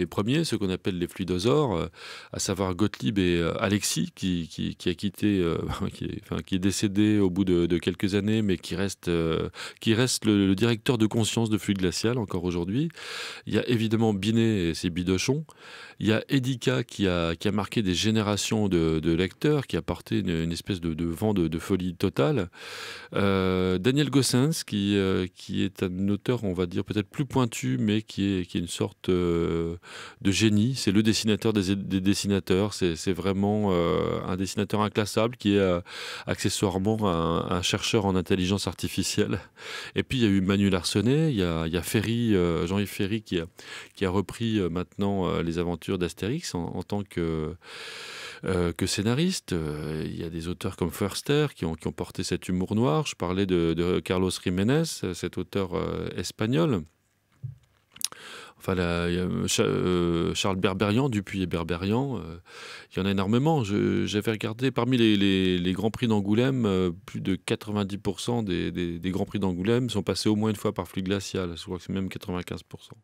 Les premiers, ce qu'on appelle les fluidosaures, euh, à savoir Gottlieb et euh, Alexis, qui, a quitté, euh, qui, est, décédé au bout de, quelques années, mais qui reste, qui reste le, directeur de conscience de flux Glacial encore aujourd'hui. Il y a évidemment Binet et ses bidochons. Il y a Edika qui a, qui a marqué des générations de, lecteurs, qui a porté une, espèce de, vent de, folie totale. Daniel Gossens, qui, qui est un auteur, on va dire, peut-être plus pointu, mais qui est, qui est une sorte de génie. C'est le dessinateur des, dessinateurs. C'est vraiment euh, un dessinateur inclassable qui est euh, accessoirement un, chercheur en intelligence artificielle. Et puis il y a eu Manuel Arsenet, il y a, Ferry, euh, Jean-Yves Ferry qui a, repris maintenant les aventures d'Astérix en, tant que, scénariste. Il y a des auteurs comme Forster qui ont, porté cet humour noir. Je parlais de, de Carlos Jiménez, cet auteur espagnol. Enfin, euh, euh, Charles Berberian, Dupuis et Berberian, euh, il y en a énormément. J'avais regardé parmi les, grands prix d'Angoulême, plus de 90% des, des, grands prix d'Angoulême sont passés au moins une fois par flux glacial. Je crois que c'est même 95%.